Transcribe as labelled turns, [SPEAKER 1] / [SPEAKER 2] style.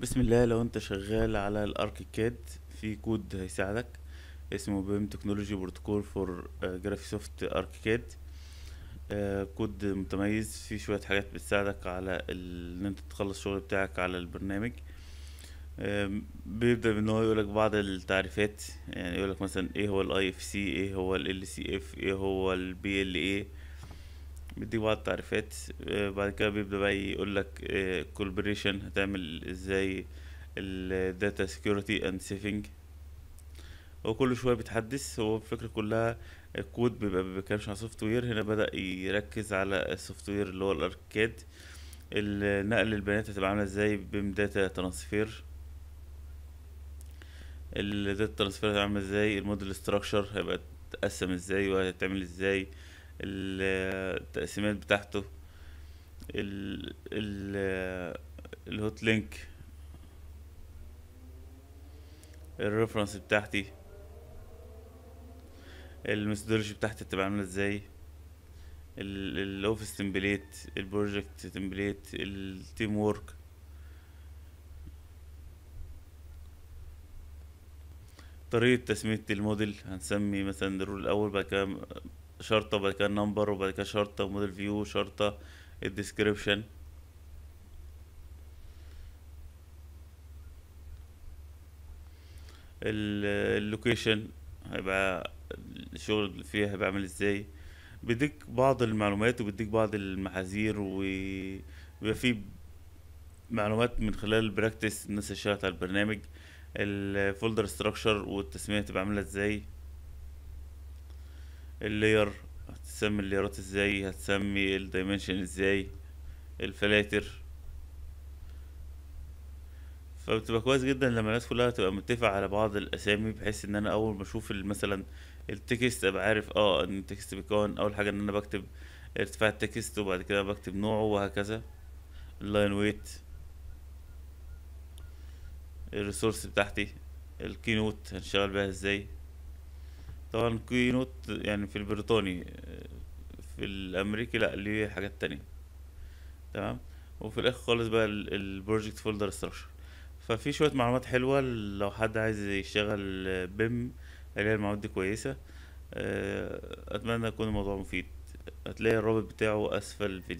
[SPEAKER 1] بسم الله لو انت شغال على الاركيكاد في كود هيساعدك اسمه بيم تكنولوجي بروتوكول فور آه، جرافيسوفت اركيكاد آه، كود متميز في شوية حاجات بتساعدك على ان انت تخلص الشغل بتاعك على البرنامج بيبدأ بان هو يقولك بعض التعريفات يعني يقولك مثلا ايه هو الاي اف سي ايه هو ال سي اف ايه هو البي ال ايه بيديك بعض التعريفات آه، بعد كده بيبدأ بقى يقول لك كولبريشن هتعمل ازاي الداتا سكيورتي اند سيفنج هو كل شويه بيتحدث هو الفكره كلها الكود بيبقى بيتكلمش على سوفت وير هنا بدا يركز على السوفت وير اللي هو الاركاد نقل البيانات هتبقى عامله ازاي بيم داتا ترانسفير الداتا ترانسفير هتبقى عامله ازاي الموديل ستراكشر هيبقى اتقسم ازاي وهتتعمل ازاي التقسيمات بتاعته ال الهوت لينك الريفرنس بتاعتي الميثودولوجي بتاعتي بتبقى عامله ازاي الاوفيس تمبليت البروجكت تمبليت التيم وورك طريقة تسمية الموديل هنسمي مثلا الرول الأول بعد كده شرطه وبعد كده النمبر وبعد كده شرطه موديل فيو شرطه الديسكريبشن اللوكيشن هيبقى الشغل اللي فيها هيبقى عامل ازاي بيديك بعض المعلومات وبيديك بعض المحاذير وبيبقى فيه معلومات من خلال البراكتس الناس اللي اشتغلت على البرنامج الفولدر ستراكشر والتسميه تبقى عامله ازاي اللير هتسمي الليرات ازاي هتسمي الدايمنشن ازاي الفلاتر فبتبقى كويس جدا لما الناس كلها تبقى متفقة على بعض الاسامي بحيث ان انا اول ما اشوف مثلا التكست ابقى عارف اه ان التكست بيكون اول حاجة ان انا بكتب ارتفاع التكست وبعد كده بكتب نوعه وهكذا اللاين ويت الريسورس بتاعتي الكينوت هنشتغل بيها ازاي طبعا كوي نوت يعني في البريطاني في الامريكي لا ليه حاجات تانية تمام وفي الاخر خالص بقى البروجكت فولدر استراكشر ففي شويه معلومات حلوه لو حد عايز يشتغل بيم اللي هي المعلومات دي كويسه آه، اتمنى يكون الموضوع مفيد هتلاقي الرابط بتاعه اسفل الفيديو